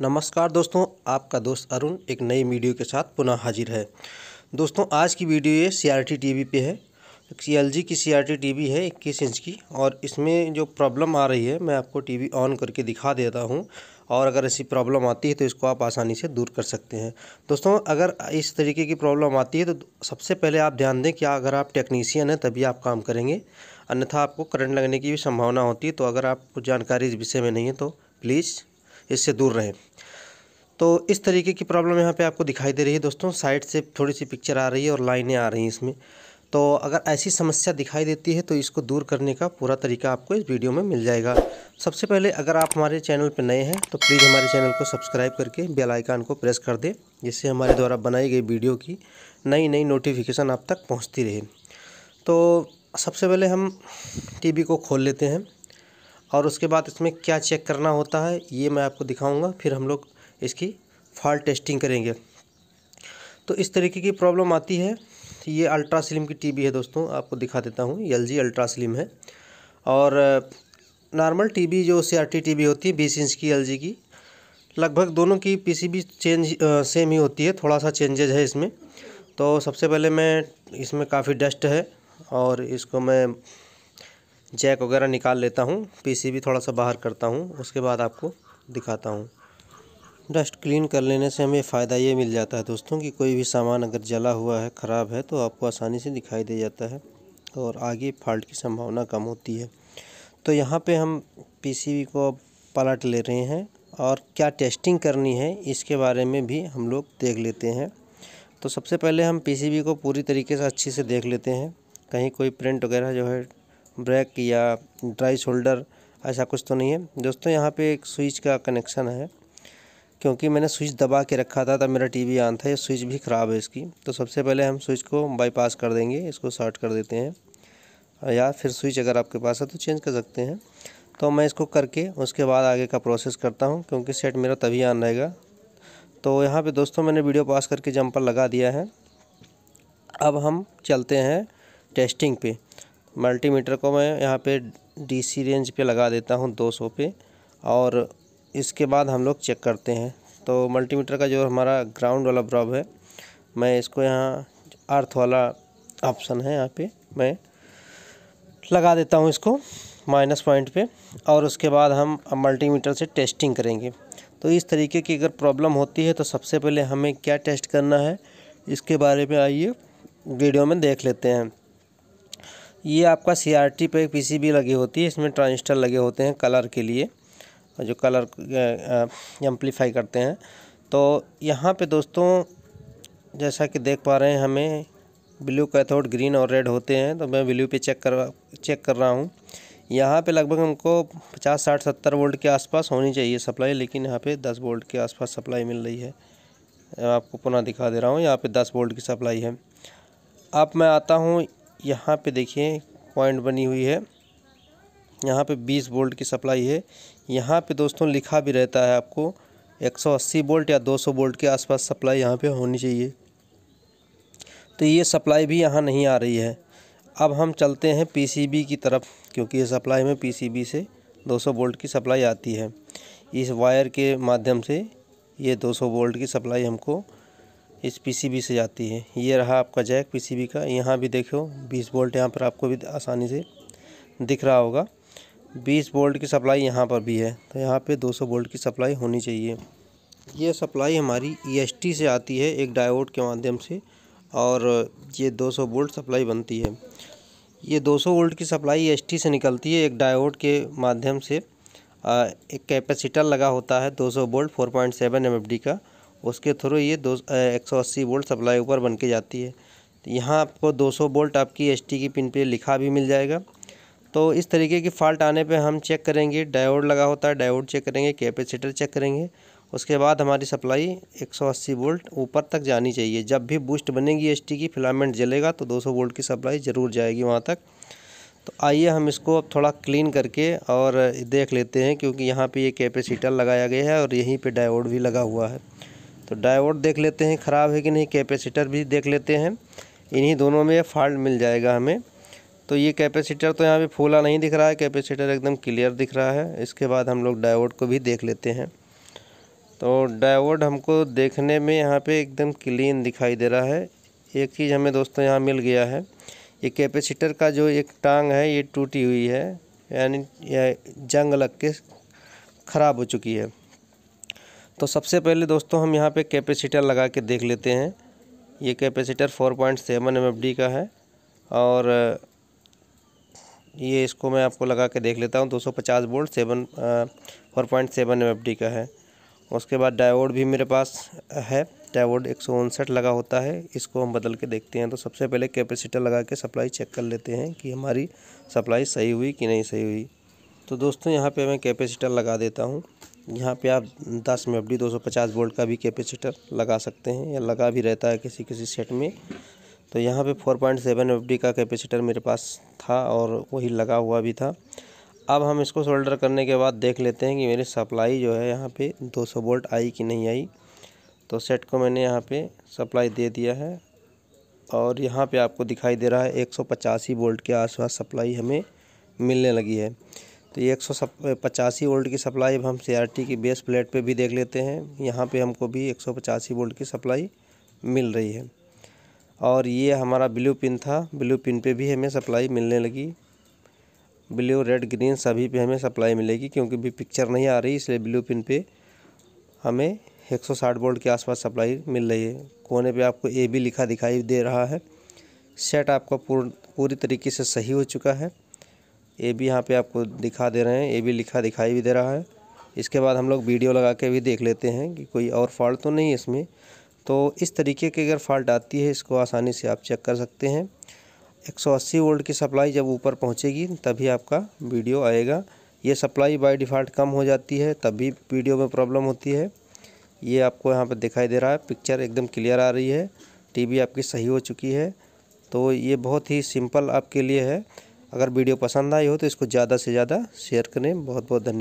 नमस्कार दोस्तों आपका दोस्त अरुण एक नई वीडियो के साथ पुनः हाजिर है दोस्तों आज की वीडियो ये सी आर पे है एल जी की सी आर टी है इक्कीस इंच की और इसमें जो प्रॉब्लम आ रही है मैं आपको टीवी ऑन करके दिखा देता हूँ और अगर ऐसी प्रॉब्लम आती है तो इसको आप आसानी से दूर कर सकते हैं दोस्तों अगर इस तरीके की प्रॉब्लम आती है तो सबसे पहले आप ध्यान दें कि अगर आप टेक्नीशियन हैं तभी आप काम करेंगे अन्यथा आपको करंट लगने की भी संभावना होती है तो अगर आपको जानकारी इस विषय में नहीं है तो प्लीज़ इससे दूर रहें तो इस तरीके की प्रॉब्लम यहाँ पे आपको दिखाई दे रही है दोस्तों साइड से थोड़ी सी पिक्चर आ रही है और लाइनें आ रही हैं इसमें तो अगर ऐसी समस्या दिखाई देती है तो इसको दूर करने का पूरा तरीका आपको इस वीडियो में मिल जाएगा सबसे पहले अगर आप हमारे चैनल पर नए हैं तो प्लीज़ हमारे चैनल को सब्सक्राइब करके बेल आइकान को प्रेस कर दें जिससे हमारे द्वारा बनाई गई वीडियो की नई नई नोटिफिकेशन आप तक पहुँचती रहे तो सबसे पहले हम वी को खोल लेते हैं और उसके बाद इसमें क्या चेक करना होता है ये मैं आपको दिखाऊंगा फिर हम लोग इसकी फॉल्ट टेस्टिंग करेंगे तो इस तरीके की प्रॉब्लम आती है ये अल्ट्रा स्लिम की टीवी है दोस्तों आपको दिखा देता हूँ एल जी अल्ट्रा स्लिम है और नॉर्मल टीवी जो सी आर टी टीबी होती है बीस इंच की एल जी की लगभग दोनों की पीसीबी चेंज सेम ही होती है थोड़ा सा चेंजेज है इसमें तो सबसे पहले मैं इसमें काफ़ी डस्ट है और इसको मैं जैक वगैरह निकाल लेता हूँ पीसीबी थोड़ा सा बाहर करता हूँ उसके बाद आपको दिखाता हूँ डस्ट क्लीन कर लेने से हमें फ़ायदा ये मिल जाता है दोस्तों कि कोई भी सामान अगर जला हुआ है ख़राब है तो आपको आसानी से दिखाई दे जाता है और आगे फॉल्ट की संभावना कम होती है तो यहाँ पे हम पीसीबी को पलट ले रहे हैं और क्या टेस्टिंग करनी है इसके बारे में भी हम लोग देख लेते हैं तो सबसे पहले हम पीसीबी को पूरी तरीके से अच्छे से देख लेते हैं कहीं कोई प्रिंट वगैरह जो है ब्रेक या ड्राई शोल्डर ऐसा कुछ तो नहीं है दोस्तों यहाँ पे एक स्विच का कनेक्शन है क्योंकि मैंने स्विच दबा के रखा था तब मेरा टीवी ऑन था ये स्विच भी ख़राब है इसकी तो सबसे पहले हम स्विच को बाईपास कर देंगे इसको शॉर्ट कर देते हैं या फिर स्विच अगर आपके पास है तो चेंज कर सकते हैं तो मैं इसको करके उसके बाद आगे का प्रोसेस करता हूँ क्योंकि सेट मेरा तभी ऑन रहेगा तो यहाँ पर दोस्तों मैंने वीडियो पास करके जंपर लगा दिया है अब हम चलते हैं टेस्टिंग पे मल्टीमीटर को मैं यहाँ पे डीसी रेंज पे लगा देता हूँ 200 पे और इसके बाद हम लोग चेक करते हैं तो मल्टीमीटर का जो हमारा ग्राउंड वाला ब्रॉब है मैं इसको यहाँ अर्थ वाला ऑप्शन है यहाँ पे मैं लगा देता हूँ इसको माइनस पॉइंट पे और उसके बाद हम मल्टीमीटर से टेस्टिंग करेंगे तो इस तरीके की अगर प्रॉब्लम होती है तो सबसे पहले हमें क्या टेस्ट करना है इसके बारे में आइए वीडियो में देख लेते हैं ये आपका सी आर टी पर एक पी लगी होती है इसमें ट्रांजिस्टर लगे होते हैं कलर के लिए जो कलर एम्पलीफाई करते हैं तो यहाँ पे दोस्तों जैसा कि देख पा रहे हैं हमें ब्लू कैथोड ग्रीन और रेड होते हैं तो मैं ब्लू पे चेक कर चेक कर रहा हूँ यहाँ पे लगभग हमको 50 साठ सत्तर वोल्ट के आसपास होनी चाहिए सप्लाई लेकिन यहाँ पे 10 वोल्ट के आसपास सप्लाई मिल रही है आपको पुनः दिखा दे रहा हूँ यहाँ पे 10 वोल्ट की सप्लाई है अब मैं आता हूँ यहाँ पे देखिए पॉइंट बनी हुई है यहाँ पे 20 वोल्ट की सप्लाई है यहाँ पे दोस्तों लिखा भी रहता है आपको 180 वोल्ट या 200 वोल्ट के आसपास सप्लाई यहाँ पे होनी चाहिए तो ये सप्लाई भी यहाँ नहीं आ रही है अब हम चलते हैं पीसीबी की तरफ क्योंकि ये सप्लाई में पीसीबी से 200 वोल्ट की सप्लाई आती है इस वायर के माध्यम से ये 200 वोल्ट की सप्लाई हमको इस पीसीबी से जाती है ये रहा आपका जैक पीसीबी का यहाँ भी देखो 20 वोल्ट यहाँ पर आपको भी आसानी से दिख रहा होगा 20 वोल्ट की सप्लाई यहाँ पर भी है तो यहाँ पे 200 वोल्ट की सप्लाई होनी चाहिए ये सप्लाई हमारी ई e से आती है एक डायोड के माध्यम से और ये 200 वोल्ट सप्लाई बनती है ये 200 वोल्ट की सप्लाई ई e से निकलती है एक डायोड के माध्यम से एक कैपेसिटर लगा होता है दो 200 वोल्ट 4.7 एमएफडी का उसके थ्रू ये दो एक सौ अस्सी वोल्ट सप्लाई ऊपर बन के जाती है तो यहाँ आपको 200 वोल्ट आपकी एस की पिन पे लिखा भी मिल जाएगा तो इस तरीके की फॉल्ट आने पे हम चेक करेंगे डायोड लगा होता है डायोड चेक करेंगे कैपेसिटर चेक करेंगे उसके बाद हमारी सप्लाई 180 वोल्ट ऊपर तक जानी चाहिए जब भी बूस्ट बनेगी एस की फिलामेंट जलेगा तो 200 वोल्ट की सप्लाई ज़रूर जाएगी वहाँ तक तो आइए हम इसको अब थोड़ा क्लीन करके और देख लेते हैं क्योंकि यहाँ पे ये कैपेसिटर लगाया गया है और यहीं पे डायोड भी लगा हुआ है तो डायोड देख लेते हैं ख़राब है कि नहीं कैपेसिटर भी देख लेते हैं इन्हीं दोनों में फॉल्ट मिल जाएगा हमें तो ये कैपेसिटर तो यहाँ पे फूला नहीं दिख रहा है कैपेसिटर एकदम क्लियर दिख रहा है इसके बाद हम लोग डायोड को भी देख लेते हैं तो डायोड हमको देखने में यहाँ पे एकदम क्लीन दिखाई दे रहा है एक चीज़ हमें दोस्तों यहाँ मिल गया है ये कैपेसिटर का जो एक टांग है ये टूटी हुई है यानी जंग लग के ख़राब हो चुकी है तो सबसे पहले दोस्तों हम यहाँ पे कैपेसिटर लगा के देख लेते हैं ये कैपेसिटर 4.7 पॉइंट का है और ये इसको मैं आपको लगा के देख लेता हूँ 250 volt seven four point seven M का है उसके बाद डायोड भी मेरे पास है डायोड एक लगा होता है इसको हम बदल के देखते हैं तो सबसे पहले कैपेसिटर लगा के सप्लाई चेक कर लेते हैं कि हमारी सप्लाई सही हुई कि नहीं सही हुई तो दोस्तों यहाँ पे मैं कैपेसिटर लगा देता हूँ यहाँ पे आप 10 में एफ 250 वोल्ट का भी कैपेसिटर लगा सकते हैं या लगा भी रहता है किसी किसी सेट में तो यहाँ पे 4.7 एफ का कैपेसिटर मेरे पास था और वही लगा हुआ भी था अब हम इसको सोल्डर करने के बाद देख लेते हैं कि मेरी सप्लाई जो है यहाँ पे 200 वोल्ट आई कि नहीं आई तो सेट को मैंने यहाँ पे सप्लाई दे दिया है और यहाँ पे आपको दिखाई दे रहा है एक वोल्ट के आसपास सप्लाई हमें मिलने लगी है तो ये एक सौ पचासी वोल्ट की सप्लाई अब हम सी की बेस प्लेट पे भी देख लेते हैं यहाँ पे हमको भी एक सौ पचासी वोल्ट की सप्लाई मिल रही है और ये हमारा ब्लू पिन था ब्लू पिन पे भी हमें सप्लाई मिलने लगी ब्लू रेड ग्रीन सभी पे हमें सप्लाई मिलेगी क्योंकि भी पिक्चर नहीं आ रही इसलिए ब्लू पिन पे हमें 160 वोल्ट के आसपास सप्लाई मिल रही है कोने पे आपको ए बी लिखा दिखाई दे रहा है सेट आपका पूर, पूरी तरीके से सही हो चुका है ये भी यहाँ पे आपको दिखा दे रहे हैं ये भी लिखा दिखाई भी दे रहा है इसके बाद हम लोग वीडियो लगा के भी देख लेते हैं कि कोई और फॉल्ट तो नहीं है इसमें तो इस तरीके की अगर फॉल्ट आती है इसको आसानी से आप चेक कर सकते हैं 180 वोल्ट की सप्लाई जब ऊपर पहुँचेगी तभी आपका वीडियो आएगा ये सप्लाई बाई डिफ़ॉल्ट कम हो जाती है तभी वीडियो में प्रॉब्लम होती है ये आपको यहाँ पर दिखाई दे रहा है पिक्चर एकदम क्लियर आ रही है टीवी आपकी सही हो चुकी है तो ये बहुत ही सिंपल आपके लिए है अगर वीडियो पसंद आई हो तो इसको ज़्यादा से ज़्यादा शेयर करें बहुत बहुत धन्यवाद